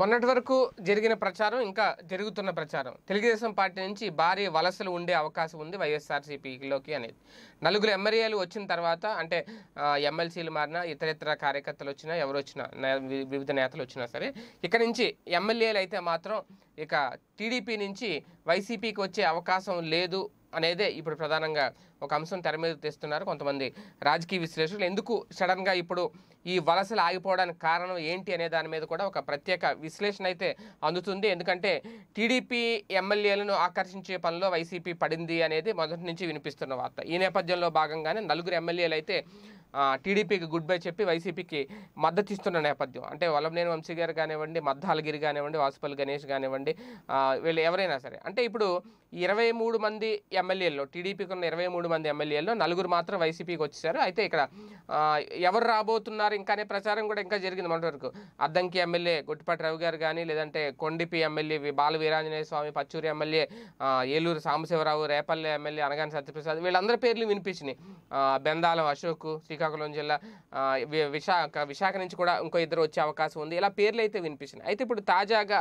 మొన్నటి వరకు జరిగిన ప్రచారం ఇంకా జరుగుతున్న ప్రచారం తెలుగుదేశం పార్టీ నుంచి భారీ వలసలు ఉండే అవకాశం ఉంది వైఎస్ఆర్సీపీలోకి అనేది నలుగురు ఎమ్మెల్యేలు వచ్చిన తర్వాత అంటే ఎమ్మెల్సీలు మారినా ఇతరేతర కార్యకర్తలు వచ్చినా ఎవరు వచ్చినా వివిధ నేతలు వచ్చినా సరే ఇక్కడ నుంచి ఎమ్మెల్యేలు అయితే మాత్రం ఇక టీడీపీ నుంచి వైసీపీకి వచ్చే అవకాశం లేదు అనేదే ఇప్పుడు ప్రధానంగా ఒక అంశం తెర మీద తెస్తున్నారు కొంతమంది రాజకీయ విశ్లేషకులు ఎందుకు సడన్గా ఇప్పుడు ఈ వలసలు ఆగిపోవడానికి కారణం ఏంటి అనే దాని మీద కూడా ఒక ప్రత్యేక విశ్లేషణ అయితే అందుతుంది ఎందుకంటే టీడీపీ ఎమ్మెల్యేలను ఆకర్షించే పనిలో వైసీపీ పడింది అనేది మొదటి నుంచి వినిపిస్తున్న వార్త ఈ నేపథ్యంలో భాగంగానే నలుగురు ఎమ్మెల్యేలు అయితే టీడీపీకి గుడ్ బై చెప్పి వైసీపీకి మద్దతు ఇస్తున్న నేపథ్యం అంటే వల్లభనేని వంశీ గారు కానివ్వండి మద్దాలగిరి కానివ్వండి వాసుపల్లి గణేష్ కానివ్వండి వీళ్ళు ఎవరైనా సరే అంటే ఇప్పుడు ఇరవై మూడు మంది ఎమ్మెల్యేల్లో టీడీపీకి ఉన్న ఇరవై మూడు మంది ఎమ్మెల్యేల్లో నలుగురు మాత్రం వైసీపీకి వచ్చేసారు అయితే ఇక్కడ ఎవరు రాబోతున్నారు ఇంకానే ప్రచారం కూడా ఇంకా జరిగింది మొదటి వరకు అద్దంకి ఎమ్మెల్యే గుట్టిపాటి రవి గారు కానీ లేదంటే Kondepi MLA Bala Veeranjaneya Swamy Parchuri MLA Eluri Sambasiva Rao Repalle MLA Anagani Satyaprasad వీళ్ళందరి పేర్లు వినిపించినాయి బెందాలం అశోక్ శ్రీకాంత్ శ్రీకాకుళం జిల్లా విశాఖ విశాఖ నుంచి కూడా ఇంకో ఇద్దరు వచ్చే అవకాశం ఉంది ఇలా పేర్లు అయితే వినిపించినాయి అయితే ఇప్పుడు తాజాగా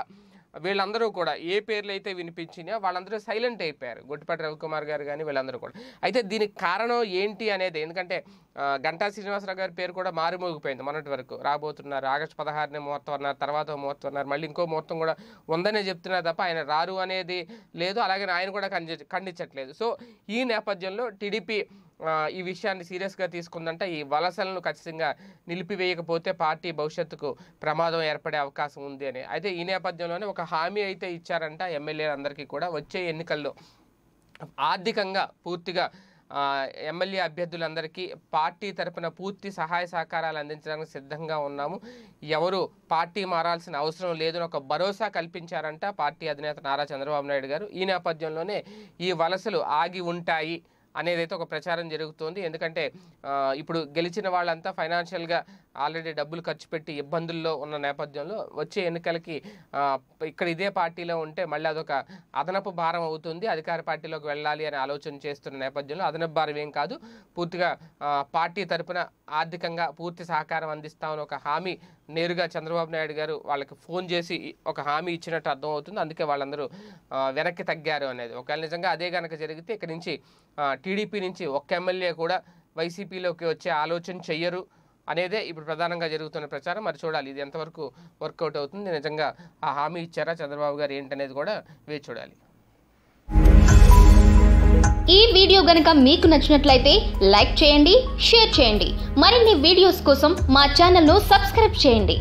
వీళ్ళందరూ కూడా ఏ పేర్లు అయితే వినిపించినా వాళ్ళందరూ సైలెంట్ అయిపోయారు గుట్టిపట్టి రవికుమార్ గారు కానీ వీళ్ళందరూ కూడా అయితే దీనికి కారణం ఏంటి అనేది ఎందుకంటే గంటా శ్రీనివాసరావు గారి పేరు కూడా మారుమోగిపోయింది మొన్నటి వరకు రాబోతున్నారు ఆగస్టు పదహారునే ముహూర్తం అన్నారు తర్వాత ముహూర్తం అన్నారు మళ్ళీ ఇంకో ముహూర్తం కూడా ఉందనే చెప్తున్నారు తప్ప ఆయన రారు అనేది లేదు అలాగే ఆయన కూడా ఖండించట్లేదు సో ఈ నేపథ్యంలో టీడీపీ ఈ విషయాన్ని సీరియస్గా తీసుకుందంటే ఈ వలసలను ఖచ్చితంగా నిలిపివేయకపోతే పార్టీ భవిష్యత్తుకు ప్రమాదం ఏర్పడే అవకాశం ఉంది అని అయితే ఈ నేపథ్యంలోనే ఒక హామీ అయితే ఇచ్చారంట ఎమ్మెల్యేలందరికీ కూడా వచ్చే ఎన్నికల్లో ఆర్థికంగా పూర్తిగా ఎమ్మెల్యే అభ్యర్థులందరికీ పార్టీ తరపున పూర్తి సహాయ సహకారాలు అందించడానికి సిద్ధంగా ఉన్నాము ఎవరు పార్టీ మారాల్సిన అవసరం లేదని ఒక భరోసా కల్పించారంట పార్టీ అధినేత నారా చంద్రబాబు నాయుడు గారు ఈ నేపథ్యంలోనే ఈ వలసలు ఆగి ఉంటాయి అనేది అయితే ఒక ప్రచారం జరుగుతోంది ఎందుకంటే ఇప్పుడు గెలిచిన వాళ్ళంతా ఫైనాన్షియల్గా ఆల్రెడీ డబ్బులు ఖర్చు పెట్టి ఇబ్బందుల్లో ఉన్న నేపథ్యంలో వచ్చే ఎన్నికలకి ఇక్కడ ఇదే పార్టీలో ఉంటే మళ్ళీ అదొక అదనపు భారం అవుతుంది అధికార పార్టీలోకి వెళ్ళాలి అని ఆలోచన చేస్తున్న నేపథ్యంలో అదనపు భారం ఏం కాదు పూర్తిగా పార్టీ తరపున ఆర్థికంగా పూర్తి సహకారం అందిస్తామని ఒక హామీ నేరుగా చంద్రబాబు నాయుడు గారు వాళ్ళకి ఫోన్ చేసి ఒక హామీ ఇచ్చినట్టు అర్థమవుతుంది అందుకే వాళ్ళందరూ వెనక్కి తగ్గారు అనేది ఒకవేళ నిజంగా అదే కనుక జరిగితే ఇక్కడి నుంచి టీడీపీ నుంచి ఒక్క ఎమ్మెల్యే కూడా వైసీపీలోకి వచ్చే ఆలోచన చెయ్యరు అనేదే ఇప్పుడు ప్రధానంగా జరుగుతున్న ప్రచారం మరి చూడాలి ఇది ఎంతవరకు వర్కౌట్ అవుతుంది నిజంగా ఆ హామీ ఇచ్చారా చంద్రబాబు గారు ఏంటనేది కూడా వేచి చూడాలి ఈ వీడియో గనక మీకు నచ్చినట్లయితే లైక్ చేయండి షేర్ చేయండి మరిన్ని వీడియోస్ కోసం మా ను సబ్స్క్రైబ్ చేయండి